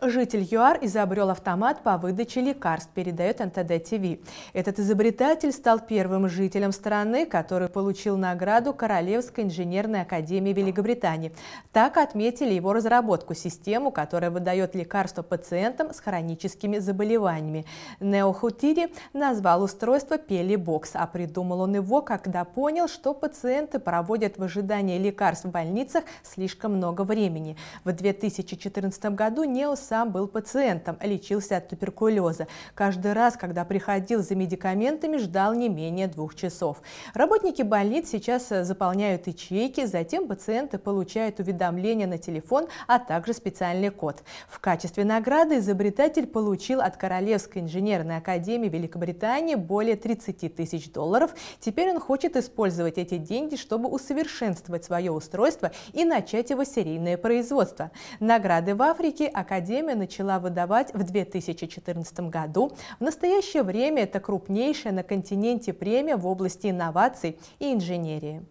Житель ЮАР изобрел автомат по выдаче лекарств, передает НТД-ТВ. Этот изобретатель стал первым жителем страны, который получил награду Королевской инженерной академии Великобритании. Так отметили его разработку систему, которая выдает лекарства пациентам с хроническими заболеваниями. Нео Хутири назвал устройство Пелибокс, а придумал он его, когда понял, что пациенты проводят в ожидании лекарств в больницах слишком много времени. В 2014 году Нео сам был пациентом, лечился от туберкулеза. Каждый раз, когда приходил за медикаментами, ждал не менее двух часов. Работники больниц сейчас э, заполняют ячейки, затем пациенты получают уведомления на телефон, а также специальный код. В качестве награды изобретатель получил от Королевской инженерной академии Великобритании более 30 тысяч долларов. Теперь он хочет использовать эти деньги, чтобы усовершенствовать свое устройство и начать его серийное производство. Награды в Африке Академия время начала выдавать в 2014 году. В настоящее время это крупнейшая на континенте премия в области инноваций и инженерии.